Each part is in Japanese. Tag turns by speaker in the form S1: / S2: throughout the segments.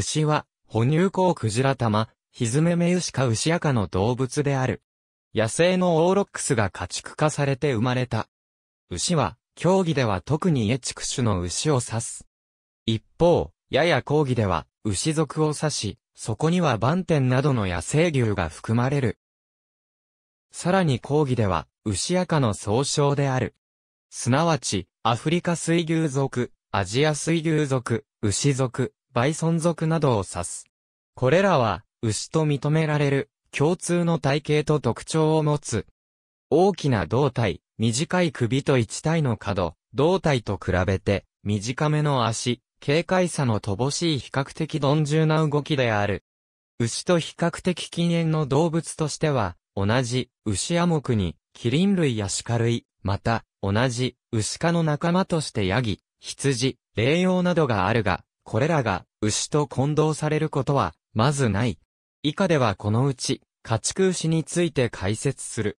S1: 牛は、哺乳口クジラ玉、ヒズメメウシかウシアカの動物である。野生のオーロックスが家畜化されて生まれた。牛は、競技では特に家畜種の牛を指す。一方、やや講義では、牛族を指し、そこには番点などの野生牛が含まれる。さらに講義では、牛赤の総称である。すなわち、アフリカ水牛族、アジア水牛族、牛族、ソン族などを指す。これらは、牛と認められる、共通の体型と特徴を持つ。大きな胴体、短い首と一体の角、胴体と比べて、短めの足、軽快さの乏しい比較的鈍重な動きである。牛と比較的禁煙の動物としては、同じ、牛ア目に、キリン類や鹿類、また、同じ、牛科の仲間としてヤギ、羊、霊羊などがあるが、これらが牛と混同されることは、まずない。以下ではこのうち、家畜牛について解説する。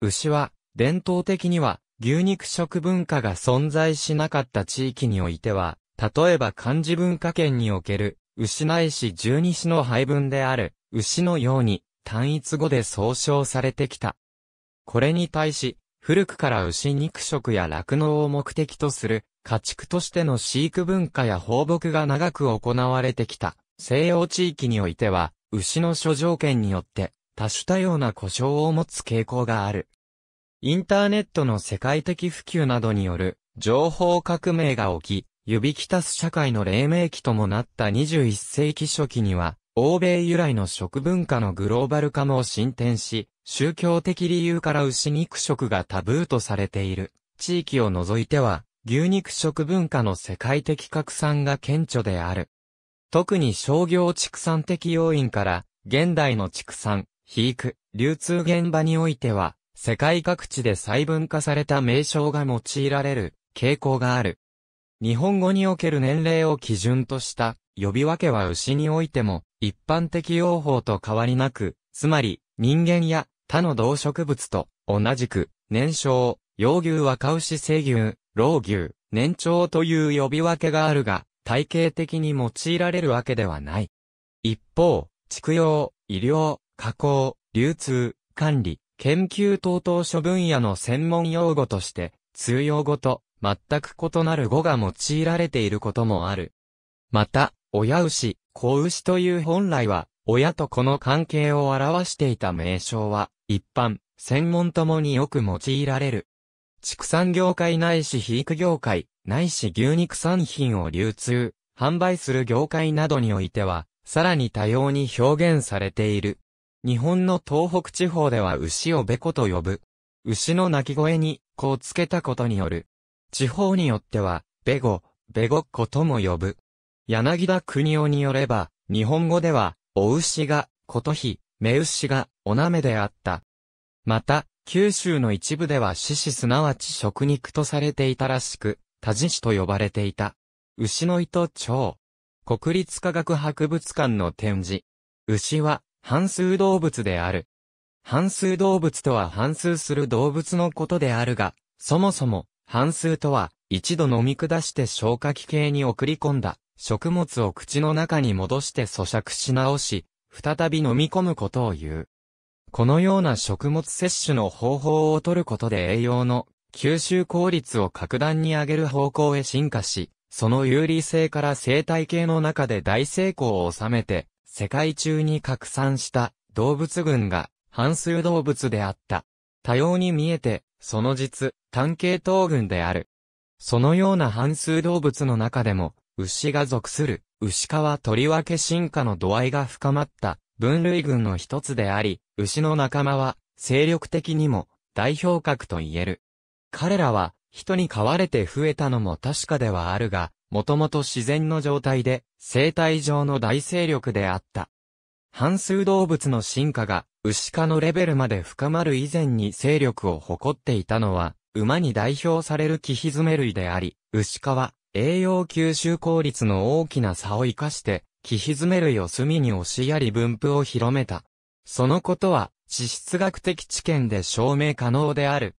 S1: 牛は、伝統的には、牛肉食文化が存在しなかった地域においては、例えば漢字文化圏における、牛内市十二市の配分である、牛のように、単一語で総称されてきた。これに対し、古くから牛肉食や酪農を目的とする家畜としての飼育文化や放牧が長く行われてきた西洋地域においては、牛の諸条件によって多種多様な故障を持つ傾向がある。インターネットの世界的普及などによる情報革命が起き、指きたす社会の黎明期ともなった21世紀初期には、欧米由来の食文化のグローバル化も進展し、宗教的理由から牛肉食がタブーとされている地域を除いては、牛肉食文化の世界的拡散が顕著である。特に商業畜産的要因から、現代の畜産、肥育、流通現場においては、世界各地で細分化された名称が用いられる傾向がある。日本語における年齢を基準とした呼び分けは牛においても一般的用法と変わりなく、つまり人間や他の動植物と同じく年少、幼牛若牛生牛、老牛、年長という呼び分けがあるが、体系的に用いられるわけではない。一方、畜養、医療、加工、流通、管理、研究等々諸分野の専門用語として、通用語と全く異なる語が用いられていることもある。また、親牛、子牛という本来は、親と子の関係を表していた名称は、一般、専門ともによく用いられる。畜産業界ないし肥育業界、ないし牛肉産品を流通、販売する業界などにおいては、さらに多様に表現されている。日本の東北地方では牛をべこと呼ぶ。牛の鳴き声に、こうつけたことによる。地方によっては、べご、べごっことも呼ぶ。柳田国夫によれば、日本語では、お牛が、ことひ、目牛が、おなめであった。また、九州の一部では獅子すなわち食肉とされていたらしく、多治市と呼ばれていた。牛の糸蝶。国立科学博物館の展示。牛は、半数動物である。半数動物とは半数する動物のことであるが、そもそも、半数とは、一度飲み下して消化器系に送り込んだ、食物を口の中に戻して咀嚼し直し、再び飲み込むことを言う。このような食物摂取の方法を取ることで栄養の吸収効率を格段に上げる方向へ進化し、その有利性から生態系の中で大成功を収めて、世界中に拡散した動物群が半数動物であった。多様に見えて、その実、単系統群である。そのような半数動物の中でも、牛が属する、牛科はとりわけ進化の度合いが深まった分類群の一つであり、牛の仲間は、精力的にも、代表格と言える。彼らは、人に飼われて増えたのも確かではあるが、もともと自然の状態で、生態上の大勢力であった。半数動物の進化が、牛科のレベルまで深まる以前に勢力を誇っていたのは、馬に代表されるキヒズメ類であり、牛科は、栄養吸収効率の大きな差を生かして、木蹄めるよ隅に押しやり分布を広めた。そのことは、地質学的知見で証明可能である。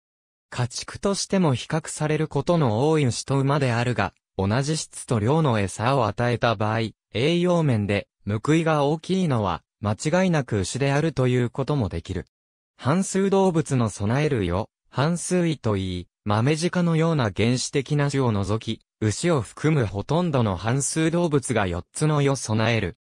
S1: 家畜としても比較されることの多い牛と馬であるが、同じ質と量の餌を与えた場合、栄養面で、報いが大きいのは、間違いなく牛であるということもできる。半数動物の備えるよ、半数位といい、豆鹿のような原始的な種を除き、牛を含むほとんどの半数動物が4つの胃を備える。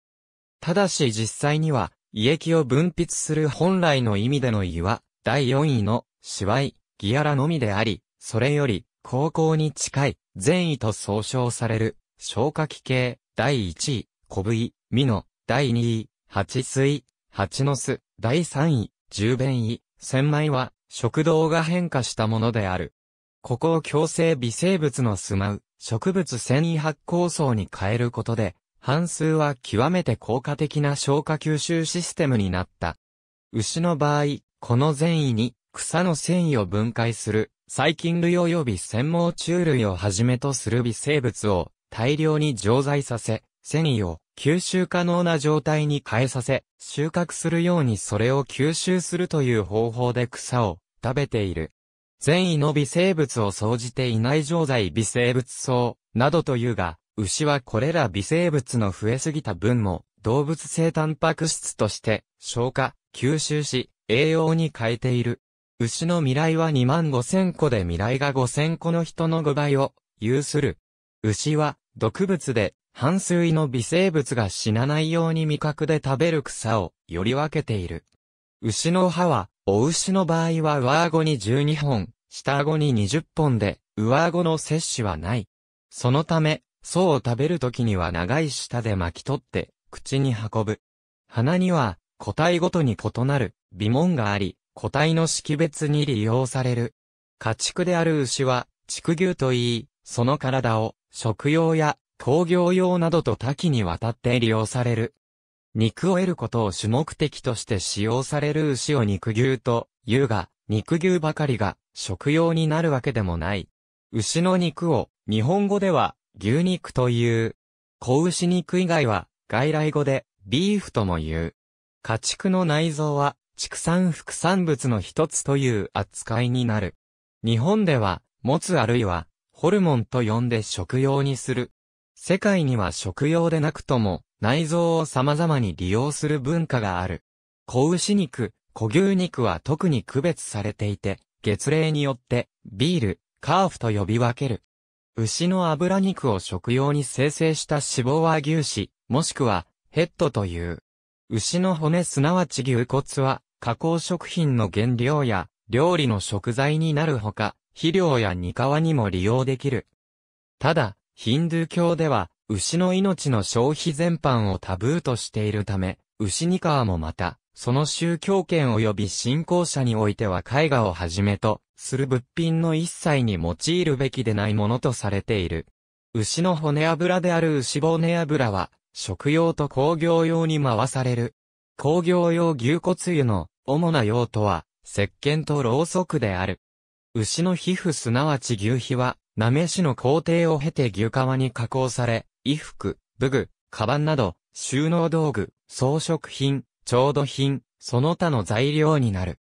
S1: ただし実際には、胃液を分泌する本来の意味での胃は、第4位の、シワイ、ギアラのみであり、それより、高校に近い、善意と総称される、消化器系、第1位、小部位、ミノ、第2位、蜂水、蜂の巣、第3位、十弁位、千枚は、食道が変化したものである。ここを強制微生物の住まう、植物繊維発酵層に変えることで、半数は極めて効果的な消化吸収システムになった。牛の場合、この繊維に草の繊維を分解する細菌類及び繊毛虫類をはじめとする微生物を大量に常在させ、繊維を吸収可能な状態に変えさせ、収穫するようにそれを吸収するという方法で草を食べている。善意の微生物を総じていない常在微生物層、などというが、牛はこれら微生物の増えすぎた分も、動物性タンパク質として、消化、吸収し、栄養に変えている。牛の未来は2万5千個で未来が5千個の人の5倍を、有する。牛は、毒物で、半数の微生物が死なないように味覚で食べる草を、より分けている。牛の歯は、お牛の場合は上顎に12本、下顎に20本で、上顎の摂取はない。そのため、層を食べるときには長い舌で巻き取って、口に運ぶ。鼻には、個体ごとに異なる、微紋があり、個体の識別に利用される。家畜である牛は、畜牛といい、その体を、食用や、工業用などと多岐にわたって利用される。肉を得ることを主目的として使用される牛を肉牛と言うが、肉牛ばかりが食用になるわけでもない。牛の肉を日本語では牛肉という。子牛肉以外は外来語でビーフとも言う。家畜の内臓は畜産副産物の一つという扱いになる。日本では、持つあるいは、ホルモンと呼んで食用にする。世界には食用でなくとも、内臓を様々に利用する文化がある。子牛肉、子牛肉は特に区別されていて、月齢によって、ビール、カーフと呼び分ける。牛の油肉を食用に生成した脂肪は牛脂、もしくは、ヘッドという。牛の骨すなわち牛骨は、加工食品の原料や、料理の食材になるほか、肥料や煮皮にも利用できる。ただ、ヒンドゥー教では、牛の命の消費全般をタブーとしているため、牛に川もまた、その宗教権及び信仰者においては絵画をはじめとする物品の一切に用いるべきでないものとされている。牛の骨油である牛骨油は、食用と工業用に回される。工業用牛骨油の主な用途は、石鹸とろうそくである。牛の皮膚すなわち牛皮は、なめしの工程を経て牛皮に加工され、衣服、武具、カバンなど、収納道具、装飾品、調度品、その他の材料になる。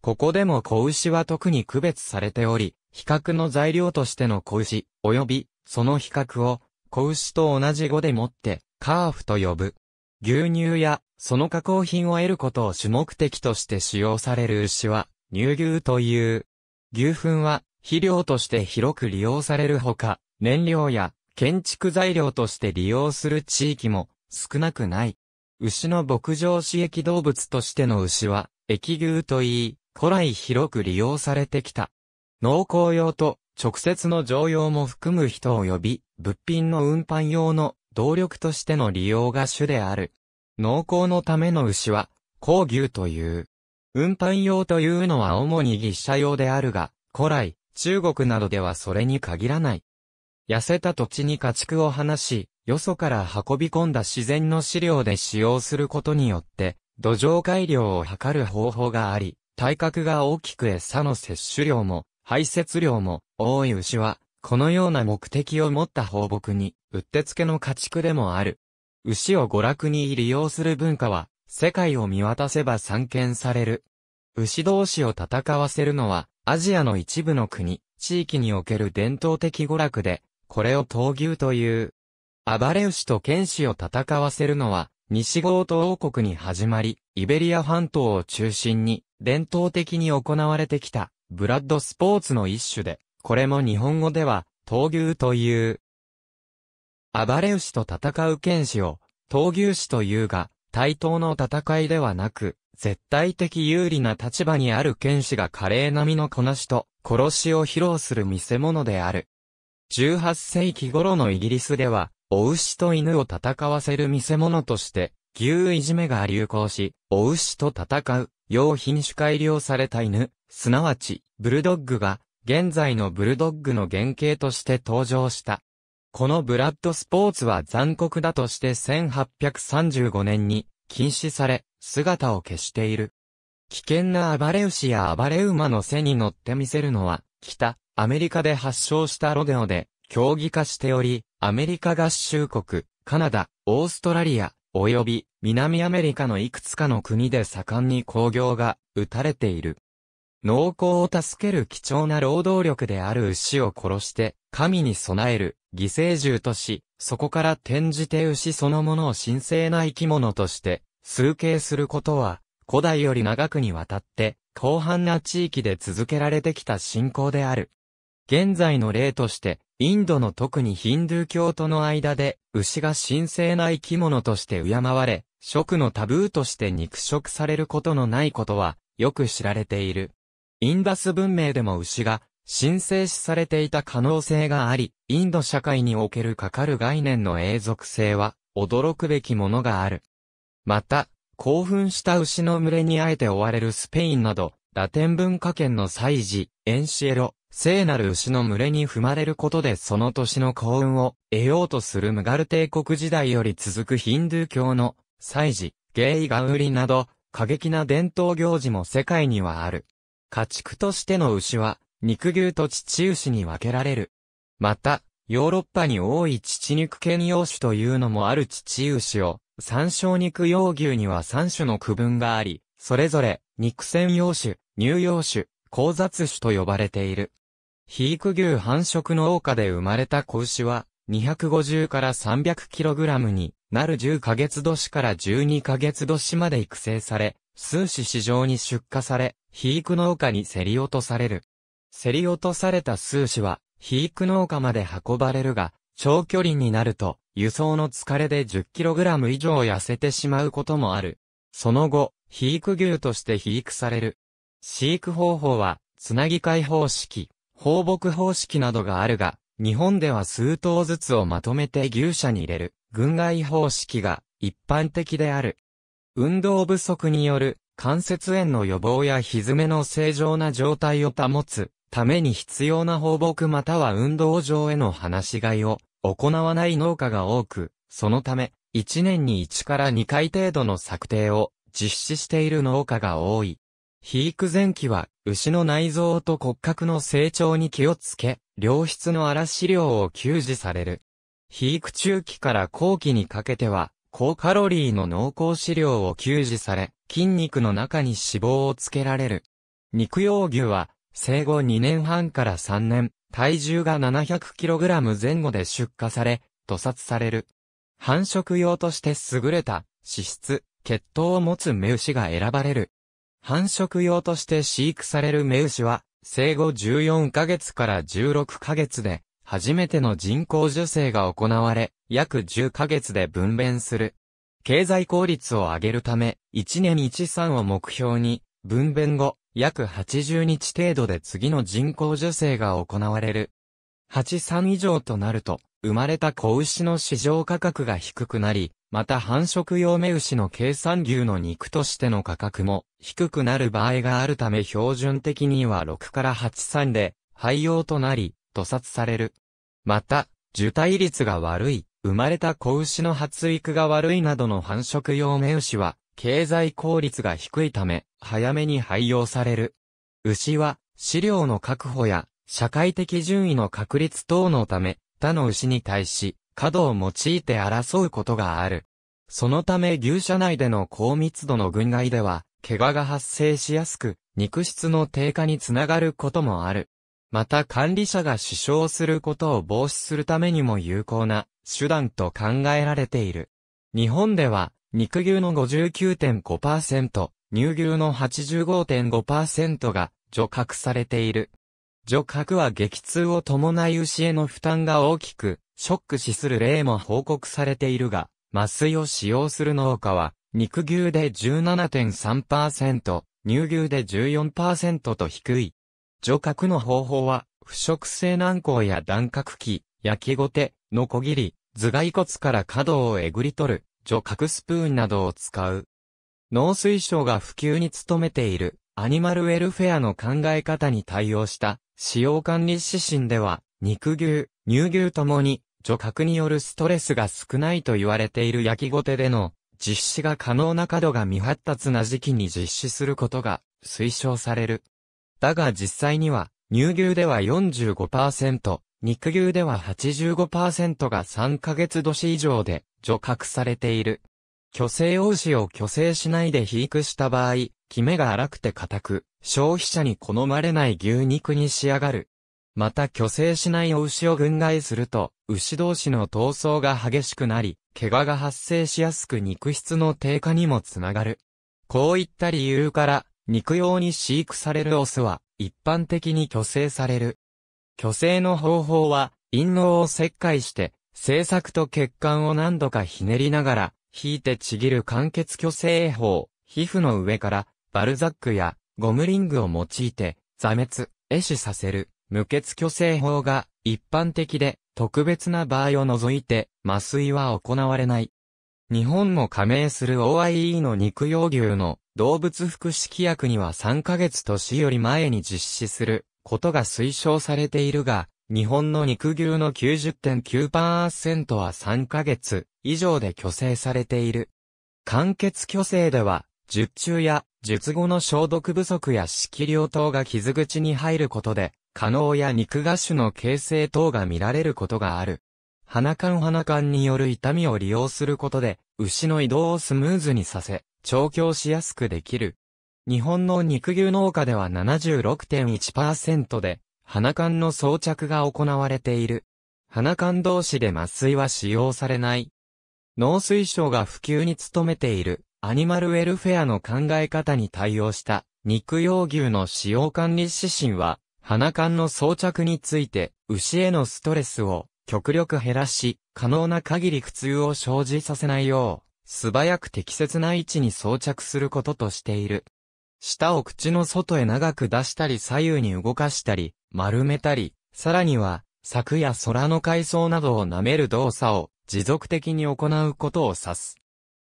S1: ここでも子牛は特に区別されており、比較の材料としての子牛、及び、その比較を、子牛と同じ語でもって、カーフと呼ぶ。牛乳や、その加工品を得ることを主目的として使用される牛は、乳牛という。牛糞は、肥料として広く利用されるほか、燃料や建築材料として利用する地域も少なくない。牛の牧場刺激動物としての牛は、疫牛といい、古来広く利用されてきた。農耕用と直接の常用も含む人及び、物品の運搬用の動力としての利用が主である。農耕のための牛は、高牛という。運搬用というのは主に牛車用であるが、古来、中国などではそれに限らない。痩せた土地に家畜を放し、よそから運び込んだ自然の飼料で使用することによって、土壌改良を図る方法があり、体格が大きく餌の摂取量も、排泄量も、多い牛は、このような目的を持った放牧に、うってつけの家畜でもある。牛を娯楽に利用する文化は、世界を見渡せば散見される。牛同士を戦わせるのは、アジアの一部の国、地域における伝統的娯楽で、これを闘牛という。暴れ牛と剣士を戦わせるのは、西郷ー王国に始まり、イベリア半島を中心に、伝統的に行われてきた、ブラッドスポーツの一種で、これも日本語では、闘牛という。暴れ牛と戦う剣士を、闘牛士というが、対等の戦いではなく、絶対的有利な立場にある剣士が華麗並みのこなしと、殺しを披露する見せ物である。18世紀頃のイギリスでは、お牛と犬を戦わせる見せ物として、牛いじめが流行し、お牛と戦う、用品種改良された犬、すなわち、ブルドッグが、現在のブルドッグの原型として登場した。このブラッドスポーツは残酷だとして1835年に禁止され、姿を消している。危険な暴れ牛や暴れ馬の背に乗ってみせるのは、北、アメリカで発祥したロデオで、競技化しており、アメリカ合衆国、カナダ、オーストラリア、及び南アメリカのいくつかの国で盛んに工業が打たれている。農耕を助ける貴重な労働力である牛を殺して、神に備える犠牲獣とし、そこから転じて牛そのものを神聖な生き物として、崇敬することは、古代より長くにわたって、広範な地域で続けられてきた信仰である。現在の例として、インドの特にヒンドゥー教との間で、牛が神聖な生き物として敬われ、食のタブーとして肉食されることのないことは、よく知られている。インダス文明でも牛が、神聖視されていた可能性があり、インド社会におけるかかる概念の永続性は、驚くべきものがある。また、興奮した牛の群れにあえて追われるスペインなど、ラテン文化圏の祭事、エンシエロ、聖なる牛の群れに踏まれることでその年の幸運を得ようとするムガル帝国時代より続くヒンドゥー教の祭事、ゲイガウリなど過激な伝統行事も世界にはある。家畜としての牛は肉牛と乳牛に分けられる。また、ヨーロッパに多い乳肉兼用種というのもある乳牛を、三小肉用牛には三種の区分があり、それぞれ、肉専用種、乳用種、交雑種と呼ばれている。肥育牛繁殖の家で生まれた子牛は、250から 300kg になる10ヶ月年から12ヶ月年まで育成され、数種市場に出荷され、肥育農家に競り落とされる。競り落とされた数種は、肥育農家まで運ばれるが、長距離になると、輸送の疲れで 10kg 以上痩せてしまうこともある。その後、肥育牛として肥育される。飼育方法は、つなぎ解放式。放牧方式などがあるが、日本では数頭ずつをまとめて牛舎に入れる、軍外方式が一般的である。運動不足による関節炎の予防やひずめの正常な状態を保つために必要な放牧または運動場への放し飼いを行わない農家が多く、そのため、一年に一から二回程度の策定を実施している農家が多い。肥育前期は牛の内臓と骨格の成長に気をつけ、良質の荒飼料を給仕される。肥育中期から後期にかけては、高カロリーの濃厚飼料を給仕され、筋肉の中に脂肪をつけられる。肉用牛は、生後2年半から3年、体重が 700kg 前後で出荷され、屠殺される。繁殖用として優れた、脂質、血統を持つ目牛が選ばれる。繁殖用として飼育されるメウシは、生後14ヶ月から16ヶ月で、初めての人工受精が行われ、約10ヶ月で分娩する。経済効率を上げるため、1年1産を目標に、分娩後、約80日程度で次の人工受精が行われる。8産以上となると、生まれた子牛の市場価格が低くなり、また繁殖用目牛の計算牛の肉としての価格も低くなる場合があるため標準的には6から83で廃用となり、屠殺される。また、受胎率が悪い、生まれた子牛の発育が悪いなどの繁殖用目牛は、経済効率が低いため、早めに廃用される。牛は、飼料の確保や、社会的順位の確立等のため、他の牛に対し、角を用いて争うことがある。そのため牛舎内での高密度の群外では、怪我が発生しやすく、肉質の低下につながることもある。また管理者が死傷することを防止するためにも有効な手段と考えられている。日本では、肉牛の59.5%、乳牛の85.5%が除格されている。除核は激痛を伴い牛への負担が大きく、ショック死する例も報告されているが、麻酔を使用する農家は、肉牛で17.3%、乳牛で14%と低い。除角の方法は、腐食性軟膏や断角器、焼きごて、のこぎり、頭蓋骨から角をえぐり取る、除角スプーンなどを使う。農水省が普及に努めているアニマルウェルフェアの考え方に対応した使用管理指針では、肉牛、乳牛ともに、除角によるストレスが少ないと言われている焼きごてでの実施が可能な角が未発達な時期に実施することが推奨される。だが実際には、乳牛では45%、肉牛では85%が3ヶ月年以上で除角されている。虚勢王子を虚勢しないで肥育した場合、キメが荒くて硬く、消費者に好まれない牛肉に仕上がる。また虚勢しないお牛を群外すると、牛同士の闘争が激しくなり、怪我が発生しやすく肉質の低下にもつながる。こういった理由から、肉用に飼育されるオスは、一般的に虚勢される。虚勢の方法は、陰嚢を切開して、製作と血管を何度かひねりながら、引いてちぎる間欠虚勢法、皮膚の上からバルザックやゴムリングを用いて座滅、壊死させる無血虚勢法が一般的で特別な場合を除いて麻酔は行われない。日本も加盟する OIE の肉用牛の動物福祉規約には3ヶ月年より前に実施することが推奨されているが、日本の肉牛の90.9%は3ヶ月以上で虚勢されている。完結虚勢では、術中や術後の消毒不足や色量等が傷口に入ることで、可能や肉芽種の形成等が見られることがある。鼻管鼻管による痛みを利用することで、牛の移動をスムーズにさせ、調教しやすくできる。日本の肉牛農家では76.1%で、鼻管の装着が行われている。鼻管同士で麻酔は使用されない。農水省が普及に努めているアニマルウェルフェアの考え方に対応した肉用牛の使用管理指針は、鼻管の装着について、牛へのストレスを極力減らし、可能な限り苦痛を生じさせないよう、素早く適切な位置に装着することとしている。舌を口の外へ長く出したり左右に動かしたり、丸めたり、さらには、柵や空の階層などを舐める動作を持続的に行うことを指す。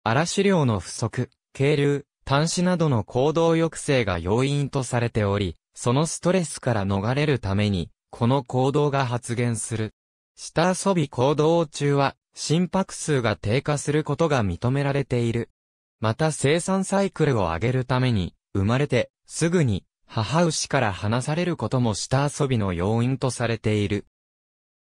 S1: 嵐量の不足、渓流、端子などの行動抑制が要因とされており、そのストレスから逃れるために、この行動が発現する。下遊び行動中は、心拍数が低下することが認められている。また生産サイクルを上げるために、生まれて、すぐに、母牛から離されることも下遊びの要因とされている。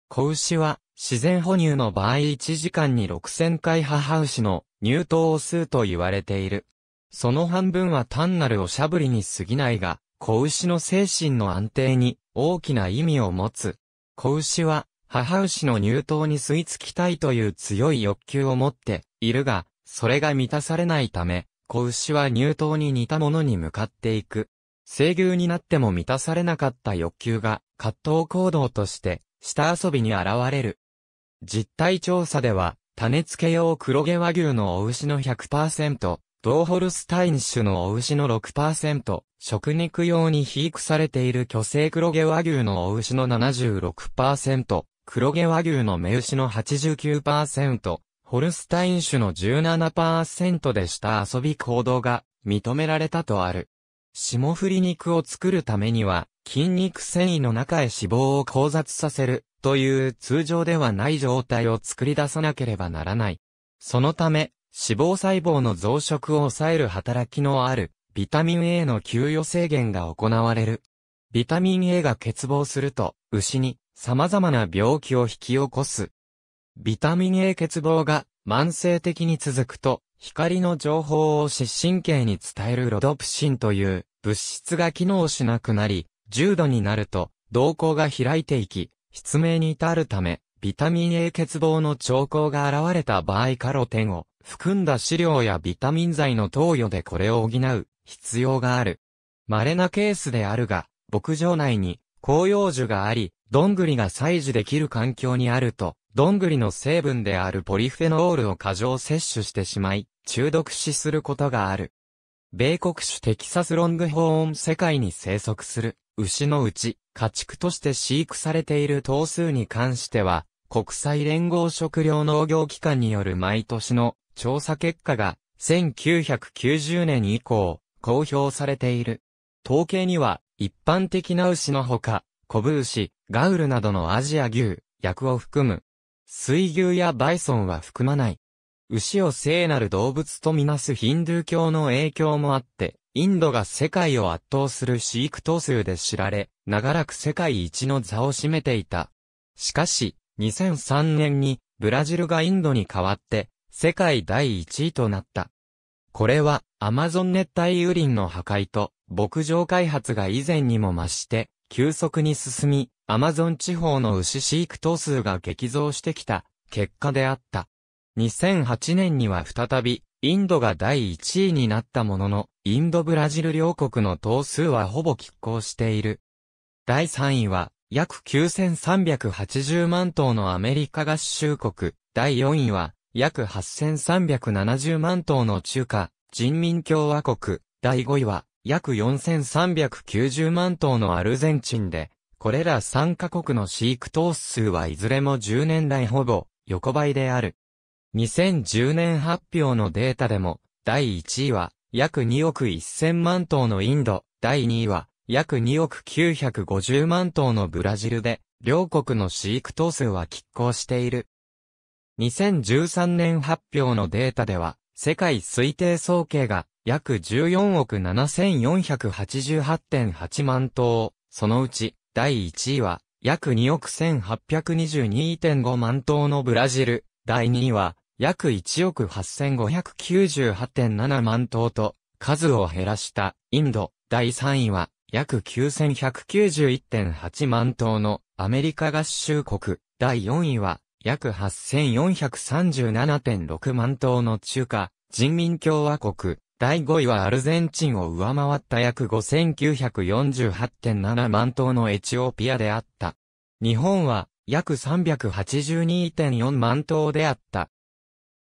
S1: 子牛は、自然哺乳の場合1時間に6000回母牛の乳頭を吸うと言われている。その半分は単なるおしゃぶりに過ぎないが、子牛の精神の安定に大きな意味を持つ。子牛は母牛の乳頭に吸い付きたいという強い欲求を持っているが、それが満たされないため、子牛は乳頭に似たものに向かっていく。生牛になっても満たされなかった欲求が葛藤行動として下遊びに現れる。実態調査では、種付け用黒毛和牛のお牛の100%、同ホルスタイン種のお牛の6%、食肉用に肥育されている巨生黒毛和牛のお牛の76%、黒毛和牛の雌牛の89%、ホルスタイン種の17%でした遊び行動が認められたとある。霜降り肉を作るためには、筋肉繊維の中へ脂肪を交雑させる、という通常ではない状態を作り出さなければならない。そのため、脂肪細胞の増殖を抑える働きのある、ビタミン A の給与制限が行われる。ビタミン A が欠乏すると、牛に様々な病気を引き起こす。ビタミン A 欠乏が慢性的に続くと、光の情報を視神経に伝えるロドプシンという物質が機能しなくなり、重度になると、動向が開いていき、失明に至るため、ビタミン A 欠乏の兆候が現れた場合カロテンを含んだ飼料やビタミン剤の投与でこれを補う必要がある。稀なケースであるが、牧場内に広葉樹があり、どんぐりが採取できる環境にあると、どんぐりの成分であるポリフェノールを過剰摂取してしまい、中毒死することがある。米国種テキサスロングホーン世界に生息する牛のうち家畜として飼育されている頭数に関しては国際連合食糧農業機関による毎年の調査結果が1990年以降公表されている。統計には一般的な牛のほかコブ牛、ガウルなどのアジア牛、薬を含む水牛やバイソンは含まない。牛を聖なる動物とみなすヒンドゥー教の影響もあって、インドが世界を圧倒する飼育頭数で知られ、長らく世界一の座を占めていた。しかし、2003年に、ブラジルがインドに代わって、世界第一位となった。これは、アマゾン熱帯雨林の破壊と、牧場開発が以前にも増して、急速に進み、アマゾン地方の牛飼育頭数が激増してきた、結果であった。2008年には再び、インドが第1位になったものの、インドブラジル両国の頭数はほぼ拮抗している。第3位は、約9380万頭のアメリカ合衆国。第4位は、約8370万頭の中華、人民共和国。第5位は、約4390万頭のアルゼンチンで、これら3カ国の飼育頭数はいずれも10年来ほぼ横ばいである。2010年発表のデータでも、第1位は約2億1000万頭のインド、第2位は約2億950万頭のブラジルで、両国の飼育頭数は拮抗している。2013年発表のデータでは、世界推定総計が約14億7488.8万頭、そのうち第1位は約2億1822.5万頭のブラジル、第2位は約1億8598.7万頭と数を減らしたインド第3位は約9191.8万頭のアメリカ合衆国第4位は約8437.6万頭の中華人民共和国第5位はアルゼンチンを上回った約5948.7万頭のエチオピアであった。日本は約382.4万頭であった。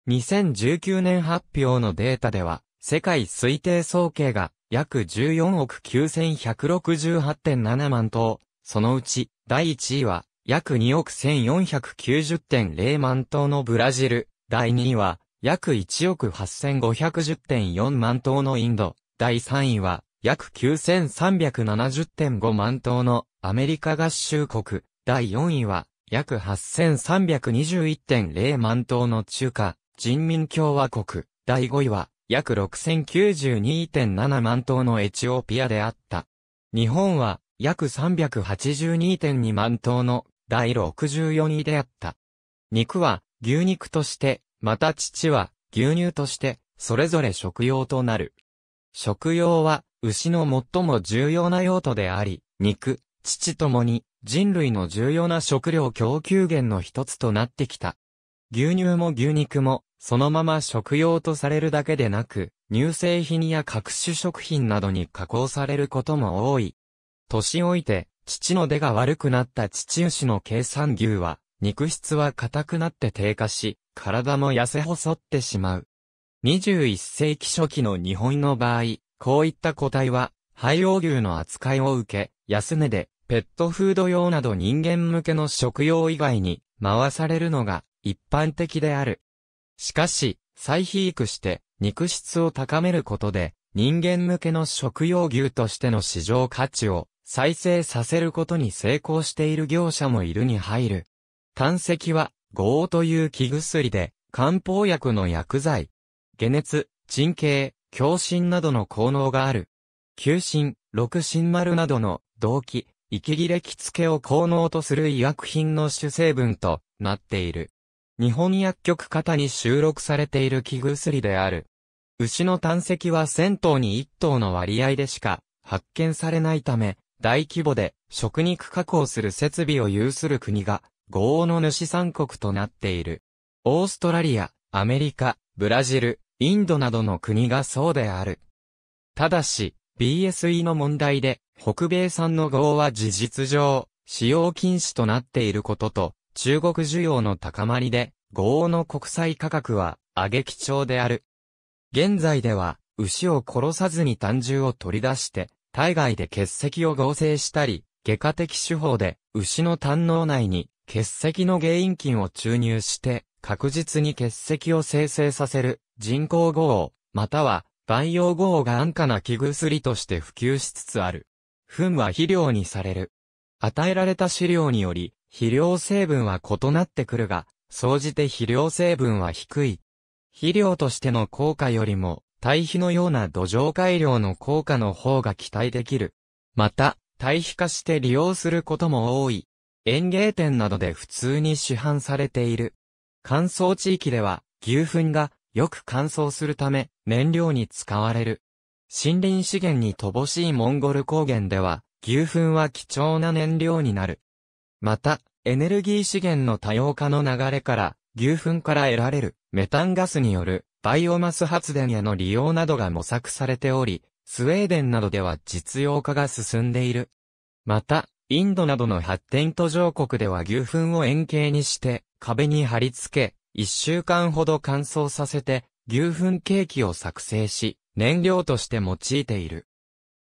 S1: 2019年発表のデータでは、世界推定総計が約14億9168.7万頭、そのうち第1位は約2億1490.0万頭のブラジル、第2位は約1億8510.4万頭のインド、第3位は約9370.5万頭のアメリカ合衆国、第4位は約8321.0万頭の中華、人民共和国、第5位は、約6092.7万頭のエチオピアであった。日本は、約382.2万頭の第64位であった。肉は牛肉として、また父は牛乳として、それぞれ食用となる。食用は牛の最も重要な用途であり、肉、乳ともに人類の重要な食料供給源の一つとなってきた。牛乳も牛肉もそのまま食用とされるだけでなく、乳製品や各種食品などに加工されることも多い。年老いて、父の出が悪くなった父牛の計算牛は、肉質は硬くなって低下し、体も痩せ細ってしまう。21世紀初期の日本の場合、こういった個体は、廃用牛の扱いを受け、安値で、ペットフード用など人間向けの食用以外に、回されるのが、一般的である。しかし、再肥育して肉質を高めることで、人間向けの食用牛としての市場価値を再生させることに成功している業者もいるに入る。胆石は、ゴという気薬で、漢方薬の薬剤。解熱、鎮形、強心などの効能がある。急心、六心丸などの動機、息切れ気付けを効能とする医薬品の主成分となっている。日本薬局型に収録されている具薬である。牛の胆石は1000頭に1頭の割合でしか発見されないため、大規模で食肉加工する設備を有する国が、豪雨の主産国となっている。オーストラリア、アメリカ、ブラジル、インドなどの国がそうである。ただし、BSE の問題で、北米産の豪は事実上、使用禁止となっていることと、中国需要の高まりで、豪王の国際価格は上げ基調である。現在では、牛を殺さずに単獣を取り出して、体外で血石を合成したり、外科的手法で牛の胆脳内に血石の原因菌を注入して確実に血石を生成させる人工合王、または培養合が安価な具薬として普及しつつある。糞は肥料にされる。与えられた飼料により肥料成分は異なってくるが、総じて肥料成分は低い。肥料としての効果よりも、堆肥のような土壌改良の効果の方が期待できる。また、堆肥化して利用することも多い。園芸店などで普通に市販されている。乾燥地域では、牛糞がよく乾燥するため、燃料に使われる。森林資源に乏しいモンゴル高原では、牛糞は貴重な燃料になる。また、エネルギー資源の多様化の流れから、牛糞から得られるメタンガスによるバイオマス発電への利用などが模索されており、スウェーデンなどでは実用化が進んでいる。また、インドなどの発展途上国では牛糞を円形にして壁に貼り付け、一週間ほど乾燥させて牛糞ケーキを作成し、燃料として用いている。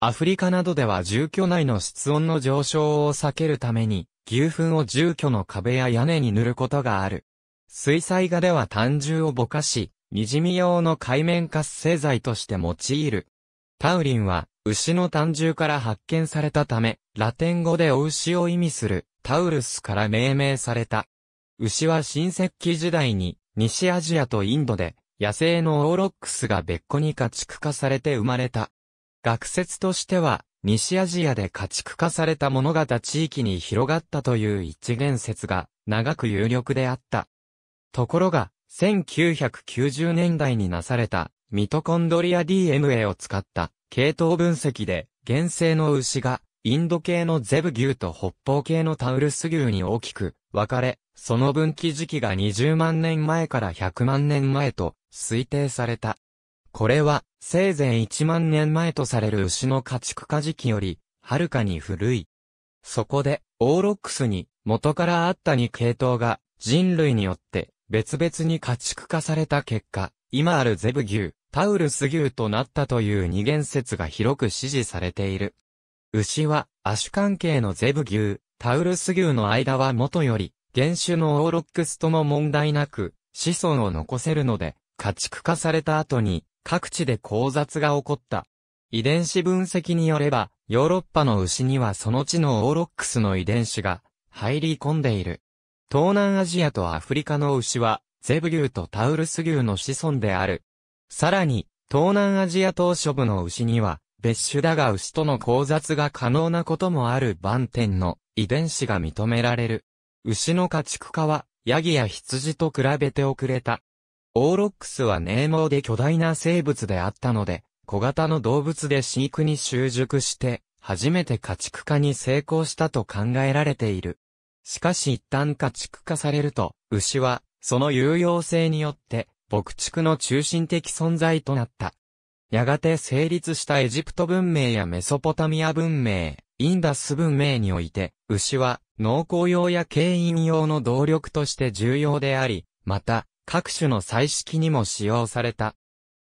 S1: アフリカなどでは住居内の室温の上昇を避けるために、牛糞を住居の壁や屋根に塗ることがある。水彩画では単汁をぼかし、にじみ用の海面活性剤として用いる。タウリンは、牛の単汁から発見されたため、ラテン語でお牛を意味する、タウルスから命名された。牛は新石器時代に、西アジアとインドで、野生のオーロックスが別個に家畜化されて生まれた。学説としては、西アジアで家畜化された物の地域に広がったという一元説が長く有力であった。ところが、1990年代になされたミトコンドリア DNA を使った系統分析で、原生の牛がインド系のゼブ牛と北方系のタウルス牛に大きく分かれ、その分岐時期が20万年前から100万年前と推定された。これは、生前1万年前とされる牛の家畜化時期より、はるかに古い。そこで、オーロックスに、元からあった2系統が、人類によって、別々に家畜化された結果、今あるゼブ牛、タウルス牛となったという二元説が広く支持されている。牛は、亜種関係のゼブ牛、タウルス牛の間は元より、原種のオーロックスとも問題なく、子孫を残せるので、家畜化された後に、各地で交雑が起こった。遺伝子分析によれば、ヨーロッパの牛にはその地のオーロックスの遺伝子が入り込んでいる。東南アジアとアフリカの牛は、ゼブ牛とタウルス牛の子孫である。さらに、東南アジア島諸部の牛には、別種だが牛との交雑が可能なこともある番天の遺伝子が認められる。牛の家畜化は、ヤギや羊と比べて遅れた。オーロックスは名猛で巨大な生物であったので、小型の動物で飼育に習熟して、初めて家畜化に成功したと考えられている。しかし一旦家畜化されると、牛は、その有用性によって、牧畜の中心的存在となった。やがて成立したエジプト文明やメソポタミア文明、インダス文明において、牛は農耕用や軽飲用の動力として重要であり、また、各種の彩色にも使用された。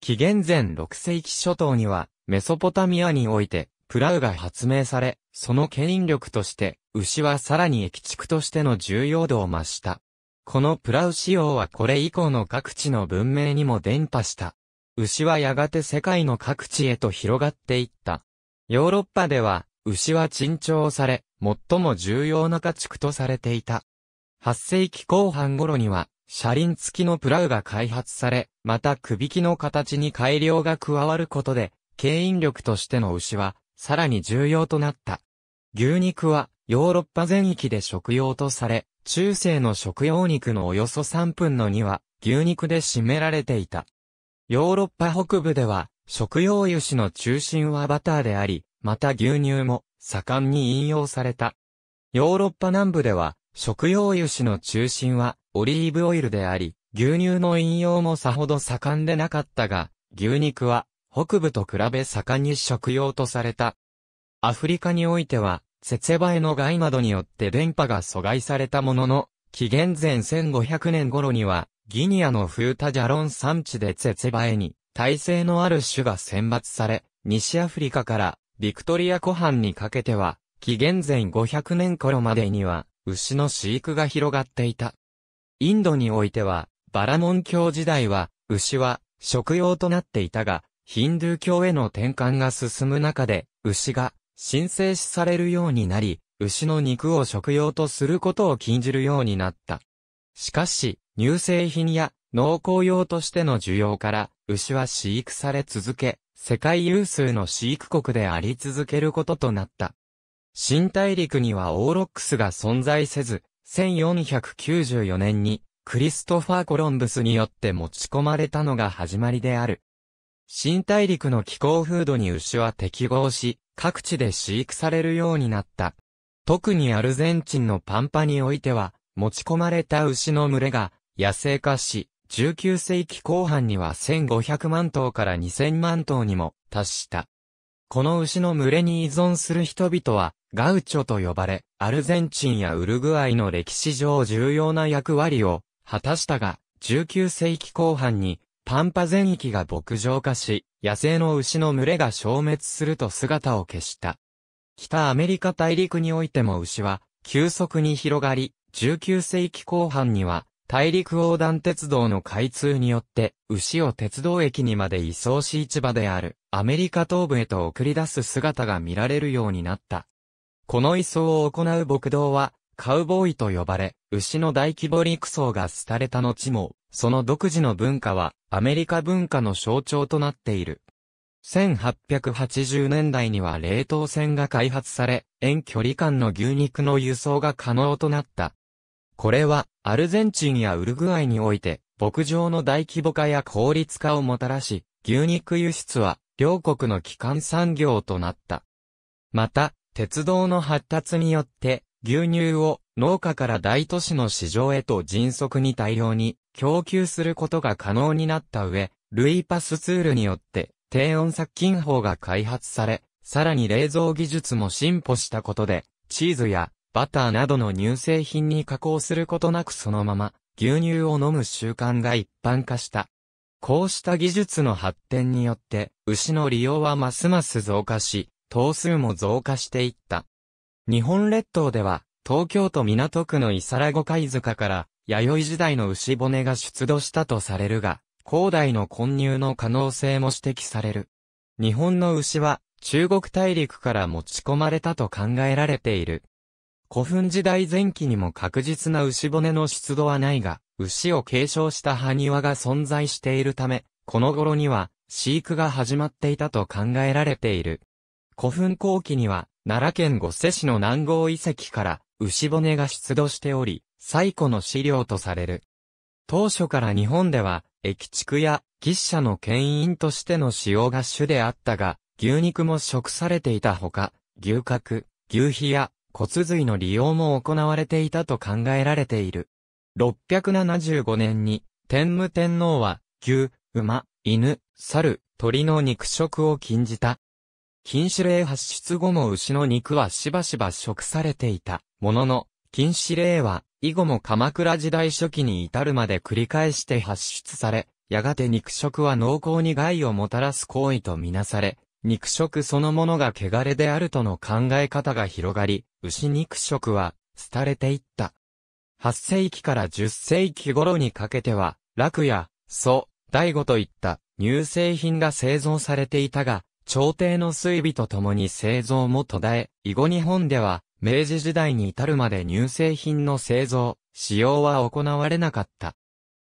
S1: 紀元前6世紀初頭には、メソポタミアにおいて、プラウが発明され、その牽引力として、牛はさらに駅畜としての重要度を増した。このプラウ仕様はこれ以降の各地の文明にも伝播した。牛はやがて世界の各地へと広がっていった。ヨーロッパでは、牛は珍重され、最も重要な家畜とされていた。8世紀後半頃には、車輪付きのプラウが開発され、また首引きの形に改良が加わることで、牽引力としての牛は、さらに重要となった。牛肉は、ヨーロッパ全域で食用とされ、中世の食用肉のおよそ3分の2は、牛肉で占められていた。ヨーロッパ北部では、食用油脂の中心はバターであり、また牛乳も、盛んに引用された。ヨーロッパ南部では、食用油脂の中心はオリーブオイルであり、牛乳の飲用もさほど盛んでなかったが、牛肉は北部と比べ盛んに食用とされた。アフリカにおいては、セツェバエの害などによって電波が阻害されたものの、紀元前1500年頃には、ギニアのフータジャロン産地で節ェツェバエに、耐性のある種が選抜され、西アフリカからビクトリア湖畔にかけては、紀元前500年頃までには、牛の飼育が広がっていた。インドにおいては、バラモン教時代は、牛は食用となっていたが、ヒンドゥー教への転換が進む中で、牛が神聖視されるようになり、牛の肉を食用とすることを禁じるようになった。しかし、乳製品や農耕用としての需要から、牛は飼育され続け、世界有数の飼育国であり続けることとなった。新大陸にはオーロックスが存在せず、1494年にクリストファー・コロンブスによって持ち込まれたのが始まりである。新大陸の気候風土に牛は適合し、各地で飼育されるようになった。特にアルゼンチンのパンパにおいては、持ち込まれた牛の群れが野生化し、19世紀後半には1500万頭から2000万頭にも達した。この牛の群れに依存する人々は、ガウチョと呼ばれ、アルゼンチンやウルグアイの歴史上重要な役割を果たしたが、19世紀後半に、パンパ全域が牧場化し、野生の牛の群れが消滅すると姿を消した。北アメリカ大陸においても牛は、急速に広がり、19世紀後半には、大陸横断鉄道の開通によって、牛を鉄道駅にまで移送し市場である。アメリカ東部へと送り出す姿が見られるようになった。この移送を行う牧道は、カウボーイと呼ばれ、牛の大規模陸送が廃れた後も、その独自の文化は、アメリカ文化の象徴となっている。1880年代には冷凍船が開発され、遠距離間の牛肉の輸送が可能となった。これは、アルゼンチンやウルグアイにおいて、牧場の大規模化や効率化をもたらし、牛肉輸出は両国の基幹産業となった。また、鉄道の発達によって、牛乳を農家から大都市の市場へと迅速に大量に供給することが可能になった上、ルイパスツールによって低温殺菌法が開発され、さらに冷蔵技術も進歩したことで、チーズやバターなどの乳製品に加工することなくそのまま牛乳を飲む習慣が一般化した。こうした技術の発展によって、牛の利用はますます増加し、頭数も増加していった。日本列島では、東京都港区の伊皿子貝塚から、弥生時代の牛骨が出土したとされるが、広大の混入の可能性も指摘される。日本の牛は、中国大陸から持ち込まれたと考えられている。古墳時代前期にも確実な牛骨の出土はないが、牛を継承した埴輪が存在しているため、この頃には、飼育が始まっていたと考えられている。古墳後期には、奈良県五瀬市の南郷遺跡から、牛骨が出土しており、最古の資料とされる。当初から日本では、駅畜や、牛舎の牽引としての使用が主であったが、牛肉も食されていたほか、牛角、牛皮や骨髄の利用も行われていたと考えられている。675年に、天武天皇は、牛、馬、犬、猿、鳥の肉食を禁じた。禁止令発出後も牛の肉はしばしば食されていた。ものの、禁止令は、以後も鎌倉時代初期に至るまで繰り返して発出され、やがて肉食は濃厚に害をもたらす行為とみなされ、肉食そのものが汚れであるとの考え方が広がり、牛肉食は、廃れていった。8世紀から10世紀頃にかけては、楽や、祖、醍醐といった乳製品が製造されていたが、朝廷の水備とともに製造も途絶え、以後日本では、明治時代に至るまで乳製品の製造、使用は行われなかった。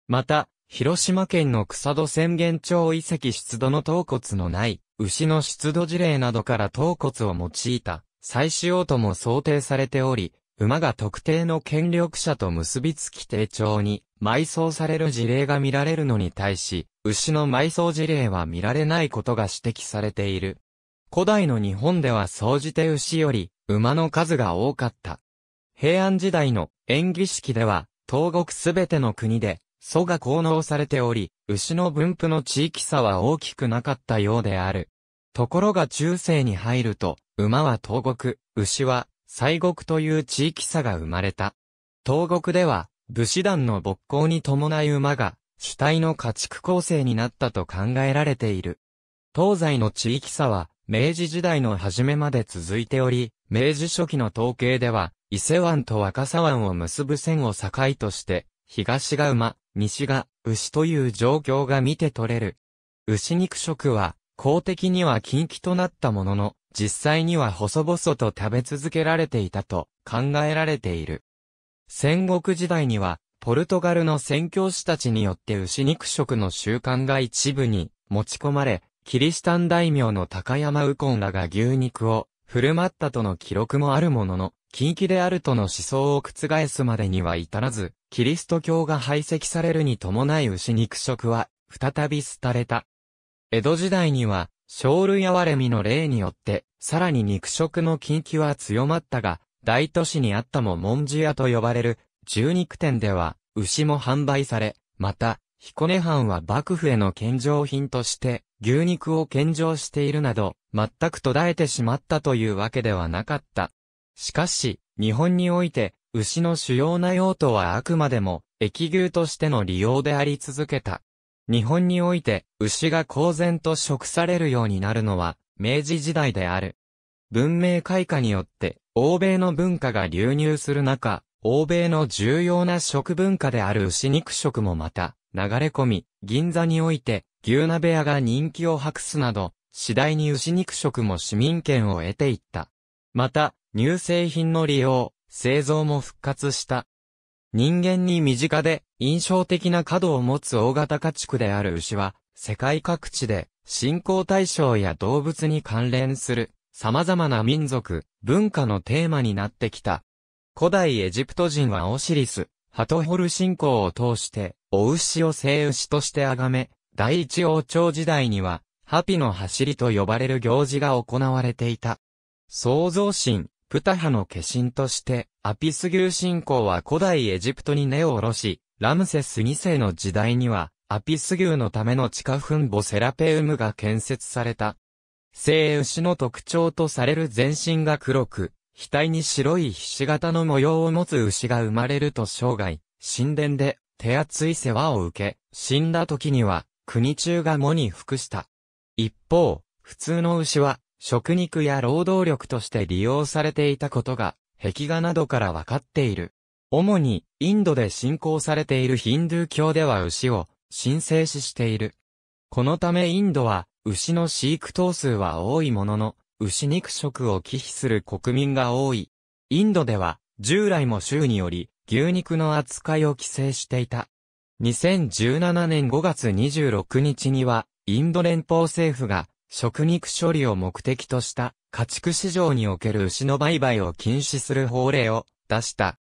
S1: また、広島県の草戸宣言町遺跡出土の頭骨のない、牛の出土事例などから頭骨を用いた、採取用途も想定されており、馬が特定の権力者と結びつき丁重に埋葬される事例が見られるのに対し、牛の埋葬事例は見られないことが指摘されている。古代の日本では総じて牛より馬の数が多かった。平安時代の演技式では、東国すべての国で、蘇が効能されており、牛の分布の地域差は大きくなかったようである。ところが中世に入ると、馬は東国、牛は西国という地域差が生まれた。東国では、武士団の勃興に伴い馬が、主体の家畜構成になったと考えられている。東西の地域差は、明治時代の初めまで続いており、明治初期の統計では、伊勢湾と若狭湾を結ぶ線を境として、東が馬、西が牛という状況が見て取れる。牛肉食は、公的には禁忌となったものの、実際には細々と食べ続けられていたと考えられている。戦国時代には、ポルトガルの宣教師たちによって牛肉食の習慣が一部に持ち込まれ、キリシタン大名の高山右近らが牛肉を振る舞ったとの記録もあるものの、近畿であるとの思想を覆すまでには至らず、キリスト教が排斥されるに伴い牛肉食は再び廃れた。江戸時代には、生類憐れみの例によって、さらに肉食の禁忌は強まったが、大都市にあったも文字屋と呼ばれる、獣肉店では、牛も販売され、また、彦根藩は幕府への献上品として、牛肉を献上しているなど、全く途絶えてしまったというわけではなかった。しかし、日本において、牛の主要な用途はあくまでも、液牛としての利用であり続けた。日本において、牛が公然と食されるようになるのは、明治時代である。文明開化によって、欧米の文化が流入する中、欧米の重要な食文化である牛肉食もまた、流れ込み、銀座において、牛鍋屋が人気を博すなど、次第に牛肉食も市民権を得ていった。また、乳製品の利用、製造も復活した。人間に身近で印象的な角を持つ大型家畜である牛は、世界各地で信仰対象や動物に関連する様々な民族、文化のテーマになってきた。古代エジプト人はオシリス、ハトホル信仰を通して、お牛を聖牛として崇め、第一王朝時代には、ハピの走りと呼ばれる行事が行われていた。創造神、プタハの化身として、アピス牛信仰は古代エジプトに根を下ろし、ラムセス2世の時代には、アピス牛のための地下墳墓セラペウムが建設された。聖牛の特徴とされる全身が黒く、額に白い菱形の模様を持つ牛が生まれると生涯、神殿で手厚い世話を受け、死んだ時には国中が喪に服した。一方、普通の牛は食肉や労働力として利用されていたことが、壁画などからわかっている。主に、インドで信仰されているヒンドゥー教では牛を、神聖視している。このためインドは、牛の飼育頭数は多いものの、牛肉食を忌避する国民が多い。インドでは、従来も州により、牛肉の扱いを規制していた。2017年5月26日には、インド連邦政府が、食肉処理を目的とした家畜市場における牛の売買を禁止する法令を出した。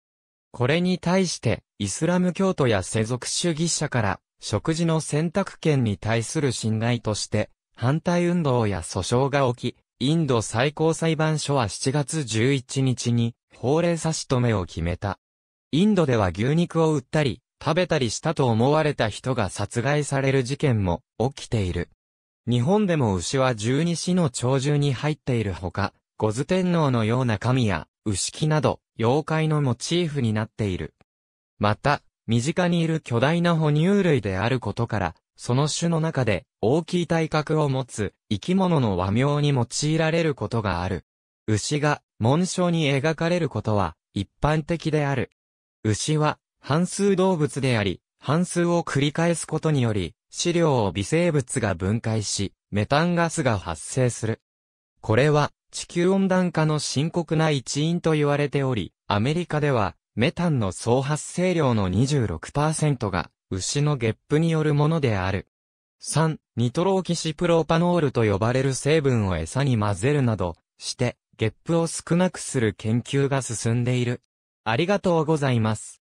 S1: これに対してイスラム教徒や世俗主義者から食事の選択権に対する侵害として反対運動や訴訟が起き、インド最高裁判所は7月11日に法令差し止めを決めた。インドでは牛肉を売ったり、食べたりしたと思われた人が殺害される事件も起きている。日本でも牛は十二支の鳥獣に入っているほか、五頭天皇のような神や、牛木など、妖怪のモチーフになっている。また、身近にいる巨大な哺乳類であることから、その種の中で大きい体格を持つ生き物の和名に用いられることがある。牛が紋章に描かれることは一般的である。牛は半数動物であり、半数を繰り返すことにより、飼料を微生物が分解し、メタンガスが発生する。これは地球温暖化の深刻な一因と言われており、アメリカではメタンの総発生量の26%が牛のゲップによるものである。3、ニトロキシプロパノールと呼ばれる成分を餌に混ぜるなどして、ゲップを少なくする研究が進んでいる。ありがとうございます。